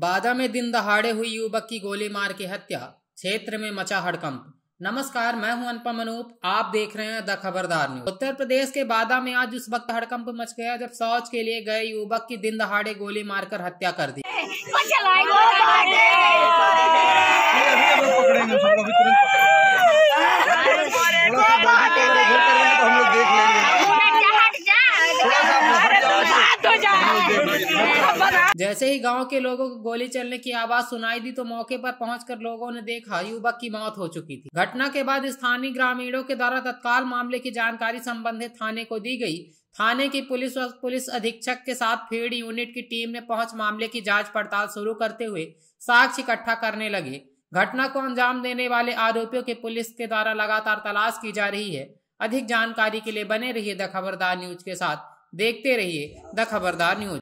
बादा में दिन दहाड़े हुई युवक की गोली मार के हत्या क्षेत्र में मचा हड़कंप नमस्कार मैं हूं अनुपम अनूप आप देख रहे हैं द खबरदार न्यूज उत्तर प्रदेश के बादा में आज उस वक्त हड़कंप मच गया जब शौच के लिए गए युवक की दिन दहाड़े गोली मारकर हत्या कर दी जैसे ही गांव के लोगों को गोली चलने की आवाज सुनाई दी तो मौके पर पहुंचकर लोगों ने देखा युवक की मौत हो चुकी थी घटना के बाद स्थानीय ग्रामीणों के द्वारा तत्काल मामले की जानकारी संबंधित थाने को दी गई थाने की पुलिस और पुलिस अधीक्षक के साथ फील्ड यूनिट की टीम ने पहुंच मामले की जांच पड़ताल शुरू करते हुए साक्ष इकट्ठा करने लगे घटना को अंजाम देने वाले आरोपियों के पुलिस के द्वारा लगातार तलाश की जा रही है अधिक जानकारी के लिए बने रहिए द खबरदार न्यूज के साथ देखते रहिए द खबरदार न्यूज